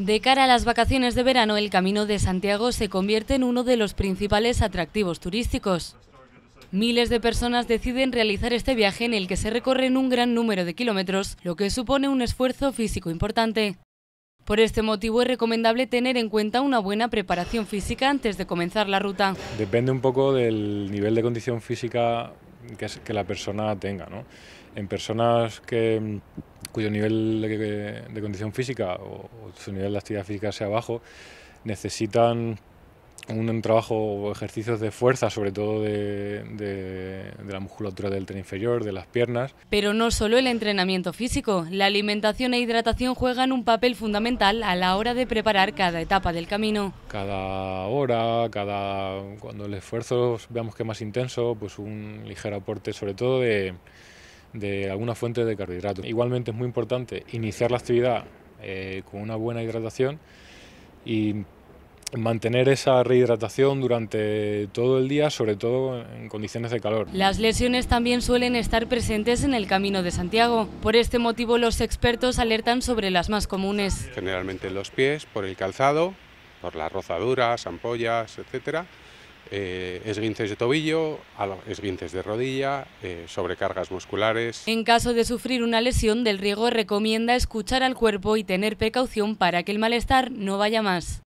De cara a las vacaciones de verano, el Camino de Santiago se convierte en uno de los principales atractivos turísticos. Miles de personas deciden realizar este viaje en el que se recorren un gran número de kilómetros, lo que supone un esfuerzo físico importante. Por este motivo es recomendable tener en cuenta una buena preparación física antes de comenzar la ruta. Depende un poco del nivel de condición física que, que la persona tenga. ¿no? En personas que, cuyo nivel de, condición física o, o su nivel de actividad física sea bajo, necesitan un trabajo o ejercicios de fuerza, sobre todo de, la musculatura del tren inferior, de las piernas. Pero no solo el entrenamiento físico, la alimentación e hidratación juegan un papel fundamental a la hora de preparar cada etapa del camino. Cada hora, cada cuando el esfuerzo veamos que es más intenso, pues un ligero aporte sobre todo de, alguna fuente de carbohidratos. Igualmente es muy importante iniciar la actividad eh, con una buena hidratación y mantener esa rehidratación durante todo el día, sobre todo en condiciones de calor. Las lesiones también suelen estar presentes en el Camino de Santiago. Por este motivo los expertos alertan sobre las más comunes. Generalmente en los pies, por el calzado, por las rozaduras, ampollas, etc. Eh, esguinces de tobillo, esguinces de rodilla, eh, sobrecargas musculares. En caso de sufrir una lesión del riego, recomienda escuchar al cuerpo y tener precaución para que el malestar no vaya más.